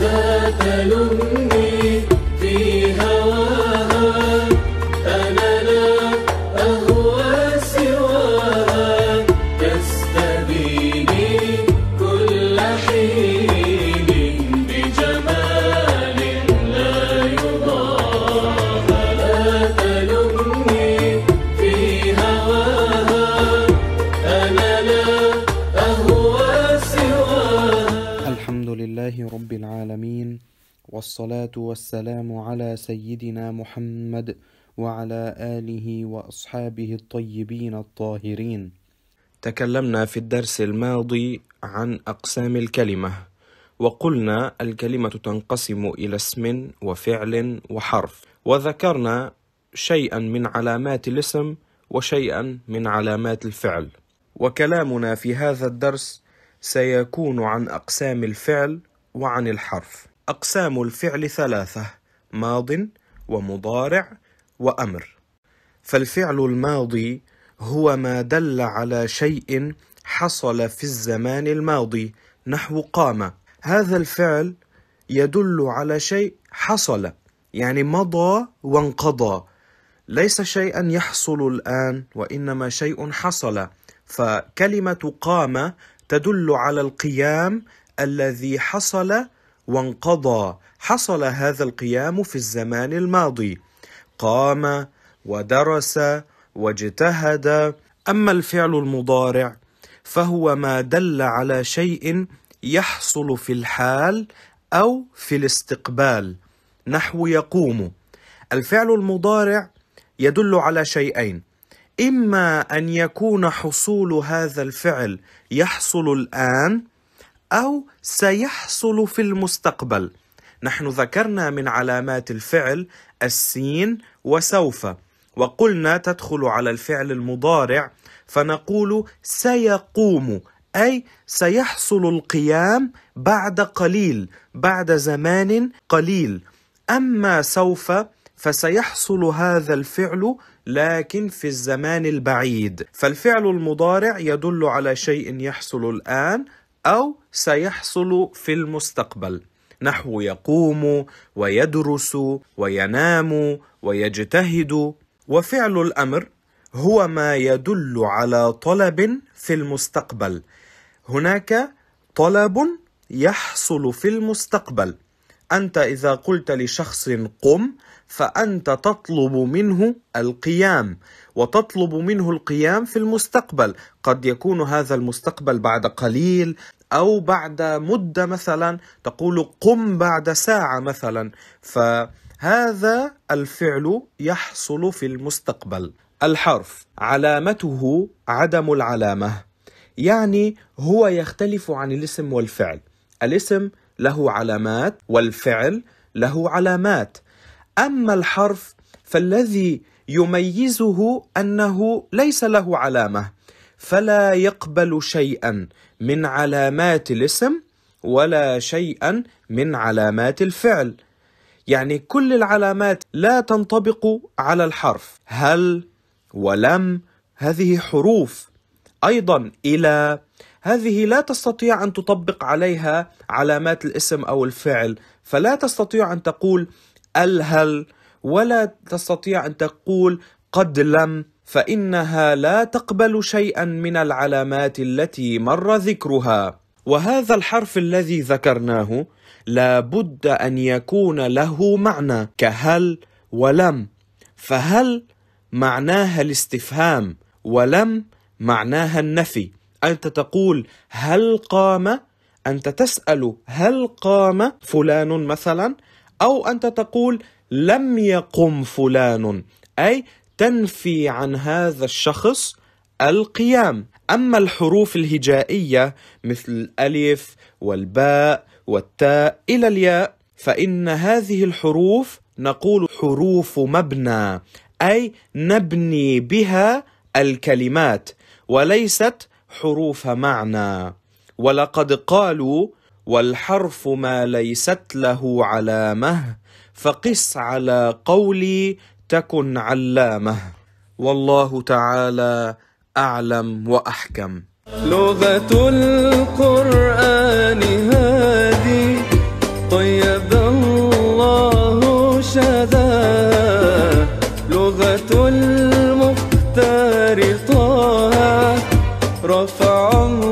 مثل تلمني والصلاة والسلام على سيدنا محمد وعلى آله وأصحابه الطيبين الطاهرين. تكلمنا في الدرس الماضي عن أقسام الكلمة، وقلنا الكلمة تنقسم إلى اسم وفعل وحرف، وذكرنا شيئا من علامات الاسم وشيئا من علامات الفعل. وكلامنا في هذا الدرس سيكون عن أقسام الفعل وعن الحرف. أقسام الفعل ثلاثة: ماض ومضارع وأمر. فالفعل الماضي هو ما دل على شيء حصل في الزمان الماضي نحو قام. هذا الفعل يدل على شيء حصل، يعني مضى وانقضى، ليس شيئا يحصل الآن وإنما شيء حصل. فكلمة قام تدل على القيام الذي حصل وانقضى حصل هذا القيام في الزمان الماضي قام ودرس واجتهد اما الفعل المضارع فهو ما دل على شيء يحصل في الحال او في الاستقبال نحو يقوم الفعل المضارع يدل على شيئين اما ان يكون حصول هذا الفعل يحصل الان أو سيحصل في المستقبل نحن ذكرنا من علامات الفعل السين وسوف وقلنا تدخل على الفعل المضارع فنقول سيقوم اي سيحصل القيام بعد قليل بعد زمان قليل اما سوف فسيحصل هذا الفعل لكن في الزمان البعيد فالفعل المضارع يدل على شيء يحصل الان او سيحصل في المستقبل نحو يقوم ويدرس وينام ويجتهد وفعل الامر هو ما يدل على طلب في المستقبل هناك طلب يحصل في المستقبل انت اذا قلت لشخص قم فانت تطلب منه القيام وتطلب منه القيام في المستقبل قد يكون هذا المستقبل بعد قليل أو بعد مدة مثلا تقول قم بعد ساعة مثلا فهذا الفعل يحصل في المستقبل الحرف علامته عدم العلامة يعني هو يختلف عن الاسم والفعل الاسم له علامات والفعل له علامات أما الحرف فالذي يميزه أنه ليس له علامة فلا يقبل شيئا من علامات الاسم ولا شيئا من علامات الفعل يعني كل العلامات لا تنطبق على الحرف هل ولم هذه حروف ايضا الى هذه لا تستطيع ان تطبق عليها علامات الاسم او الفعل فلا تستطيع ان تقول الهل ولا تستطيع ان تقول قد لم فانها لا تقبل شيئا من العلامات التي مر ذكرها وهذا الحرف الذي ذكرناه لا بد ان يكون له معنى كهل ولم فهل معناها الاستفهام ولم معناها النفي انت تقول هل قام انت تسال هل قام فلان مثلا او انت تقول لم يقم فلان اي تنفي عن هذا الشخص القيام أما الحروف الهجائية مثل الألف والباء والتاء إلى الياء فإن هذه الحروف نقول حروف مبنى أي نبني بها الكلمات وليست حروف معنى ولقد قالوا والحرف ما ليست له علامه فقس على قولي تكن علامه والله تعالى اعلم واحكم لغه القران هذه طيب الله شذا لغه المختار طه رفع